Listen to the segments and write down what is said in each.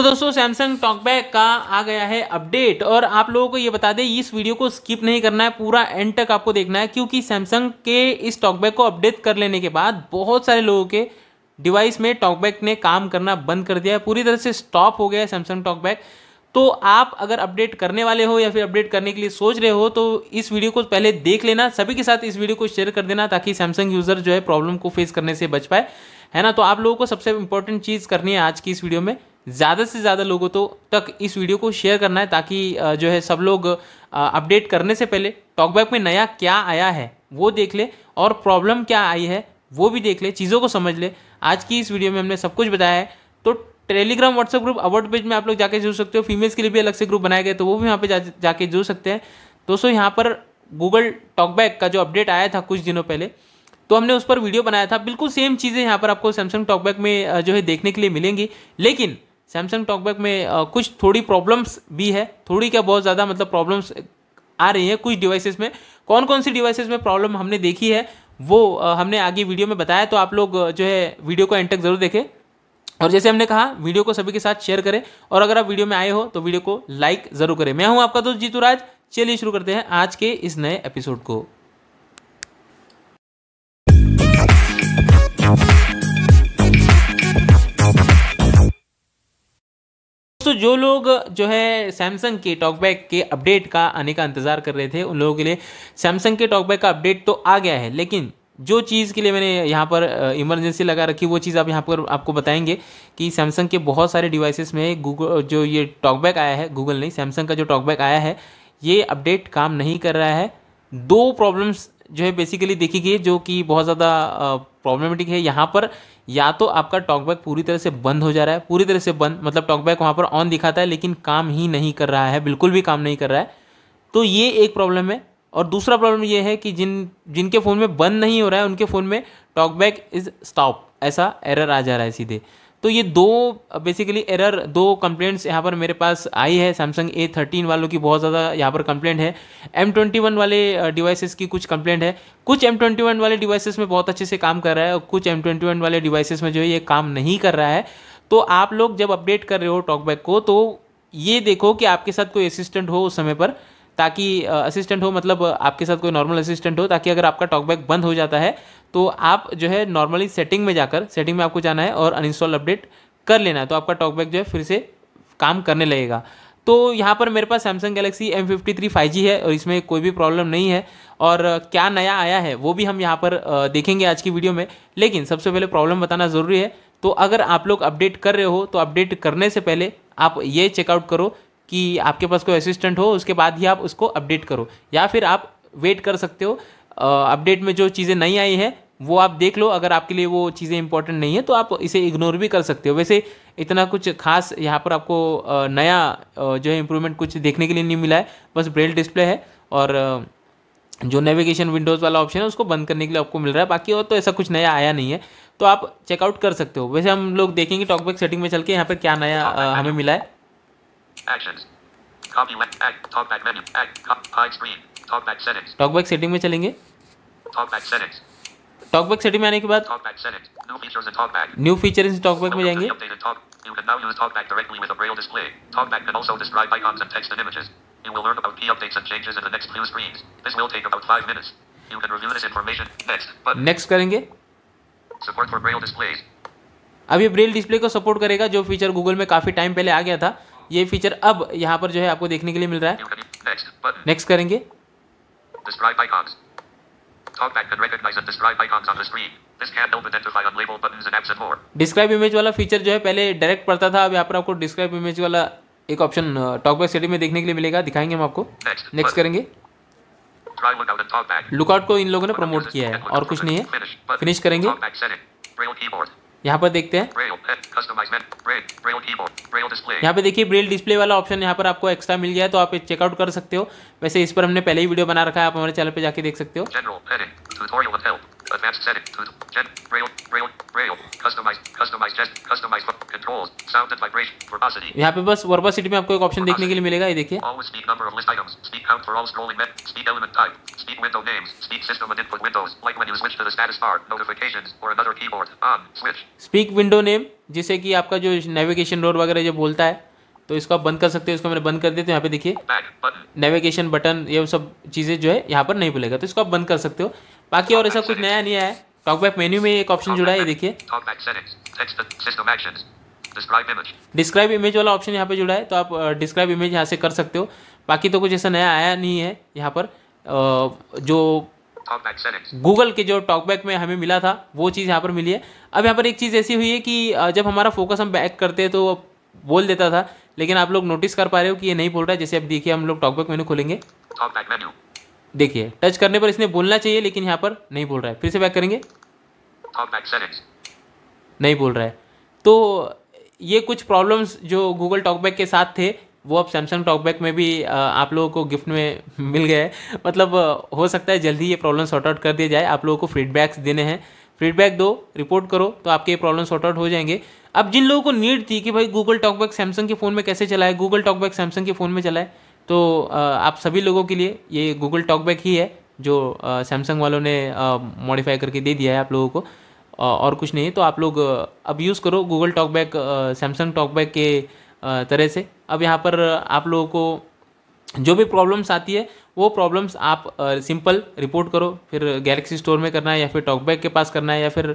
तो दोस्तों Samsung talkback का आ गया है अपडेट और आप लोगों को ये बता दें इस वीडियो को स्किप नहीं करना है पूरा एंड तक आपको देखना है क्योंकि सैमसंग के इस टॉकबैक को अपडेट कर लेने के बाद बहुत सारे लोगों के डिवाइस में टॉकबैक ने काम करना बंद कर दिया है पूरी तरह से स्टॉप हो गया है सैमसंग टॉकबैक तो आप अगर अपडेट करने वाले हो या फिर अपडेट करने के लिए सोच रहे हो तो इस वीडियो को पहले देख लेना सभी के साथ इस वीडियो को शेयर कर देना ताकि सैमसंग यूज़र जो है प्रॉब्लम को फेस करने से बच पाए है ना तो आप लोगों को सबसे इंपॉर्टेंट चीज़ करनी है आज की इस वीडियो में ज़्यादा से ज़्यादा लोगों तो तक इस वीडियो को शेयर करना है ताकि जो है सब लोग अपडेट करने से पहले टॉकबैक में नया क्या आया है वो देख ले और प्रॉब्लम क्या आई है वो भी देख ले चीज़ों को समझ ले आज की इस वीडियो में हमने सब कुछ बताया है तो Telegram WhatsApp group award page में आप लोग जाके जुड़ सकते हो फीमेल्स के लिए भी अलग से ग्रुप बनाए गए तो वो भी यहाँ पर जा, जाके जुड़ सकते हैं दोस्तों यहाँ पर गूगल टॉकबैक का जो अपडेट आया था कुछ दिनों पहले तो हमने उस पर वीडियो बनाया था बिल्कुल सेम चीज़ें यहाँ पर आपको सैमसंग टॉकबैक में जो है देखने के लिए मिलेंगी लेकिन सैमसंग टॉकबैक में आ, कुछ थोड़ी प्रॉब्लम्स भी है थोड़ी क्या बहुत ज़्यादा मतलब प्रॉब्लम्स आ रही हैं कुछ डिवाइसेस में कौन कौन सी डिवाइसेस में प्रॉब्लम हमने देखी है वो आ, हमने आगे वीडियो में बताया तो आप लोग जो है वीडियो को एंड तक ज़रूर देखें और जैसे हमने कहा वीडियो को सभी के साथ शेयर करें और अगर आप वीडियो में आए हो तो वीडियो को लाइक ज़रूर करें मैं हूँ आपका दोस्त जीतू राज चलिए शुरू करते हैं आज के इस नए एपिसोड को दोस्तों जो लोग जो है सैमसंग के टॉकबैक के अपडेट का आने का इंतज़ार कर रहे थे उन लोगों के लिए सैमसंग के टॉकबैक का अपडेट तो आ गया है लेकिन जो चीज़ के लिए मैंने यहाँ पर इमरजेंसी लगा रखी वो चीज़ आप यहाँ पर आपको बताएंगे कि सैमसंग के बहुत सारे डिवाइसेस में गूगल जो ये टॉकबैक आया है गूगल नहीं सैमसंग का जो टॉकबैक आया है ये अपडेट काम नहीं कर रहा है दो प्रॉब्लम्स जो है बेसिकली देखी गई जो कि बहुत ज़्यादा प्रॉब्लमेटिक है यहाँ पर या तो आपका टॉकबैक पूरी तरह से बंद हो जा रहा है पूरी तरह से बंद मतलब टॉकबैक वहाँ पर ऑन दिखाता है लेकिन काम ही नहीं कर रहा है बिल्कुल भी काम नहीं कर रहा है तो ये एक प्रॉब्लम है और दूसरा प्रॉब्लम ये है कि जिन जिनके फ़ोन में बंद नहीं हो रहा है उनके फ़ोन में टॉकबैक इज़ स्टॉप ऐसा एरर आ जा रहा है सीधे तो ये दो बेसिकली एरर दो कंप्लेंट्स यहाँ पर मेरे पास आई है सैमसंग ए थर्टीन वालों की बहुत ज़्यादा यहाँ पर कंप्लेंट है एम ट्वेंटी वन वाले डिवाइसेस की कुछ कंप्लेंट है कुछ एम ट्वेंटी वन वाले डिवाइसेस में बहुत अच्छे से काम कर रहा है और कुछ एम ट्वेंटी वन वाले डिवाइसेस में जो है ये काम नहीं कर रहा है तो आप लोग जब अपडेट कर रहे हो टॉकबैक को तो ये देखो कि आपके साथ कोई असिस्टेंट हो उस समय पर ताकि असिस्टेंट हो मतलब आपके साथ कोई नॉर्मल असिस्टेंट हो ताकि अगर आपका टॉकबैक बंद हो जाता है तो आप जो है नॉर्मली सेटिंग में जाकर सेटिंग में आपको जाना है और अनइंस्टॉल अपडेट कर लेना है तो आपका टॉकबैक जो है फिर से काम करने लगेगा तो यहाँ पर मेरे पास Samsung Galaxy M fifty three five G है और इसमें कोई भी प्रॉब्लम नहीं है और क्या नया आया है वो भी हम यहाँ पर देखेंगे आज की वीडियो में लेकिन सबसे पहले प्रॉब्लम बताना ज़रूरी है तो अगर आप लोग अपडेट कर रहे हो तो अपडेट करने से पहले आप ये चेकआउट करो कि आपके पास कोई असिस्टेंट हो उसके बाद ही आप उसको अपडेट करो या फिर आप वेट कर सकते हो अपडेट में जो चीज़ें नहीं आई हैं वो आप देख लो अगर आपके लिए वो चीज़ें इंपॉर्टेंट नहीं है तो आप इसे इग्नोर भी कर सकते हो वैसे इतना कुछ खास यहाँ पर आपको नया जो है इम्प्रूवमेंट कुछ देखने के लिए नहीं मिला है बस ब्रेल डिस्प्ले है और जो नेविगेशन विंडोज़ वाला ऑप्शन है उसको बंद करने के लिए आपको मिल रहा है बाकी और तो ऐसा कुछ नया आया नहीं है तो आप चेकआउट कर सकते हो वैसे हम लोग देखेंगे टॉकबैक सेटिंग में चल के यहाँ पर क्या नया हमें मिला है टॉकबैक सेटिंग में चलेंगे टॉकबैक सेटिंग में आने के बाद न्यू फीचर इन टॉकबैक में जाएंगे You can now use TalkBack directly with a braille display. TalkBack can also describe icons and text and images. You will learn about key updates and changes in the next few screens. This will take about 5 minutes. You can review this information. Next. Button. Next करेंगे. Support for braille displays. अब ये Braille display को support करेगा जो feature Google में काफ़ी time पहले आ गया था ये फीचर अब यहाँ पर जो है आपको देखने के लिए मिल रहा है नेक्स्ट करेंगे Describe icons. Talkback can recognize and describe icons on the screen. This can help identify unlabeled buttons and apps and more. Describe image वाला feature जो है पहले direct पड़ता था अब यहाँ पर आपको describe image वाला एक ऑप्शन टॉकबैक सेटिंग में देखने के लिए मिलेगा दिखाएंगे हम आपको नेक्स्ट करेंगे लुकआउट को इन लोगों ने प्रमोट किया है और कुछ नहीं है फिनिश करेंगे यहाँ पर देखते हैं यहाँ पे देखिए ब्रेल डिस्प्ले वाला ऑप्शन यहाँ पर आपको एक्स्ट्रा मिल गया है तो आप चेकआउट कर सकते हो वैसे इस पर हमने पहले ही वीडियो बना रखा है आप हमारे चैनल पे जाके देख सकते हो Advanced setting, customize, customize, यहाँ पे बस वर्बासिटी में आपको एक ऑप्शन देखने के लिए मिलेगा ये देखिए स्पीक विंडो नेम जिसे कि आपका जो नेविगेशन रोड वगैरह जो बोलता है तो इसको आप बंद कर सकते हो इसको मैंने बंद कर दिया तो यहाँ पे देखिए नेविगेशन बटन ये सब चीज़ें जो है यहाँ पर नहीं बोलेगा तो इसको आप बंद कर सकते हो बाकी और ऐसा कुछ नया नहीं आया है टॉकबैक मेन्यू में एक ऑप्शन जुड़ा है ये देखिए डिस्क्राइब इमेज वाला ऑप्शन यहाँ पे जुड़ा है तो आप डिस्क्राइब इमेज यहाँ से कर सकते हो बाकी तो कुछ ऐसा नया आया नहीं है यहाँ पर जो गूगल के जो टॉकबैक में हमें मिला था वो चीज़ यहाँ पर मिली है अब यहाँ पर एक चीज़ ऐसी हुई है कि जब हमारा फोकस हम बैक करते हैं तो बोल देता था लेकिन आप लोग नोटिस कर पा रहे हो कि ये नहीं बोल रहा है जैसे अब देखिए हम लोग टॉकबैक मेनू खोलेंगे देखिए टच करने पर इसने बोलना चाहिए लेकिन यहाँ पर नहीं बोल रहा है फिर से बैक करेंगे नहीं बोल रहा है तो ये कुछ प्रॉब्लम्स जो गूगल टॉकबैक के साथ थे वो अब सैमसंग टॉकबैक में भी आप लोगों को गिफ्ट में मिल गए मतलब हो सकता है जल्दी ये प्रॉब्लम सॉर्ट आउट कर दिया जाए आप लोगों को फीडबैक्स देने हैं फीडबैक दो रिपोर्ट करो तो आपके ये प्रॉब्लम सॉर्ट आउट हो जाएंगे अब जिन लोगों को नीड थी कि भाई गूगल टॉकबैक सैमसंग के फ़ोन में कैसे चलाए गूगल टॉकबैक सैमसंग के फ़ोन में चलाए तो आप सभी लोगों के लिए ये गूगल टॉकबैक ही है जो सैमसंग वालों ने मॉडिफाई करके दे दिया है आप लोगों को और कुछ नहीं तो आप लोग अब यूज़ करो गूगल टॉकबैक सैमसंग टॉकबैक के तरह से अब यहाँ पर आप लोगों को जो भी प्रॉब्लम्स आती है वो प्रॉब्लम्स आप सिंपल रिपोर्ट करो फिर गैलेक्सी स्टोर में करना है या फिर टॉकबैक के पास करना है या फिर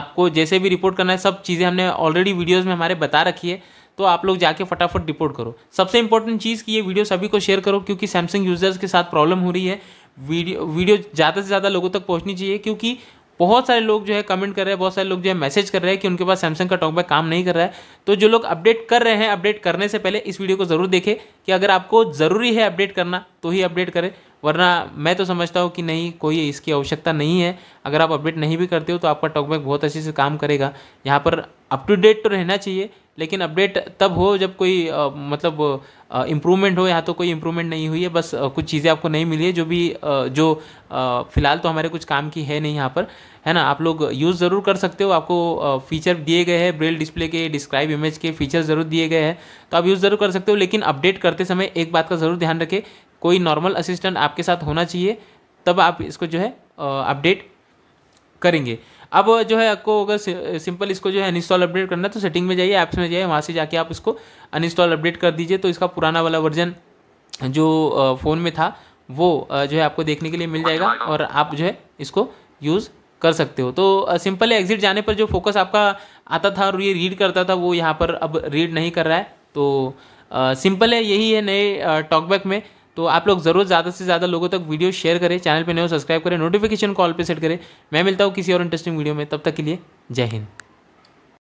आपको जैसे भी रिपोर्ट करना है सब चीज़ें हमने ऑलरेडी वीडियोज़ में हमारे बता रखी है तो आप लोग जाके फटाफट रिपोर्ट करो सबसे इंपॉर्टेंट चीज़ कि ये वीडियो सभी को शेयर करो क्योंकि सैमसंग यूज़र्स के साथ प्रॉब्लम हो रही है वीडियो वीडियो ज़्यादा से ज़्यादा लोगों तक पहुँचनी चाहिए क्योंकि बहुत सारे लोग जो है कमेंट कर रहे हैं बहुत सारे लोग जो है मैसेज कर रहे हैं कि उनके पास सैमसंग का टॉकबैक काम नहीं कर रहा है तो जो लोग अपडेट कर रहे हैं अपडेट करने से पहले इस वीडियो को ज़रूर देखें कि अगर आपको ज़रूरी है अपडेट करना तो ही अपडेट करें वरना मैं तो समझता हूँ कि नहीं कोई इसकी आवश्यकता नहीं है अगर आप अपडेट नहीं भी करते हो तो आपका टॉकबैक बहुत अच्छे से काम करेगा यहाँ पर अप टू डेट तो रहना चाहिए लेकिन अपडेट तब हो जब कोई आ, मतलब इम्प्रूवमेंट हो यहाँ तो कोई इम्प्रूवमेंट नहीं हुई है बस आ, कुछ चीज़ें आपको नहीं मिली है जो भी आ, जो फ़िलहाल तो हमारे कुछ काम की है नहीं यहाँ पर है ना आप लोग यूज़ ज़रूर कर सकते हो आपको फीचर दिए गए हैं ब्रेल डिस्प्ले के डिस्क्राइब इमेज के फीचर ज़रूर दिए गए हैं तो आप यूज़ ज़रूर कर सकते हो लेकिन अपडेट करते समय एक बात का ज़रूर ध्यान रखें कोई नॉर्मल असिस्टेंट आपके साथ होना चाहिए तब आप इसको जो है अपडेट करेंगे अब जो है आपको अगर सिंपल इसको जो है अनइंस्टॉल अपडेट करना है तो सेटिंग में जाइए ऐप्स में जाइए वहाँ से जाके आप इसको अनइंस्टॉल अपडेट कर दीजिए तो इसका पुराना वाला वर्जन जो फ़ोन में था वो जो है आपको देखने के लिए मिल जाएगा और आप जो है इसको यूज़ कर सकते हो तो सिंपल है एग्जिट जाने पर जो फोकस आपका आता था और ये रीड करता था वो यहाँ पर अब रीड नहीं कर रहा है तो सिंपल है यही है नए टॉकबैक में तो आप लोग ज़रूर ज़्यादा से ज़्यादा लोगों तक वीडियो शेयर करें चैनल पर नए हो सब्सक्राइब करें नोटिफिकेशन कॉल पर सेट करें मैं मिलता हूँ किसी और इंटरेस्टिंग वीडियो में तब तक के लिए जय हिंद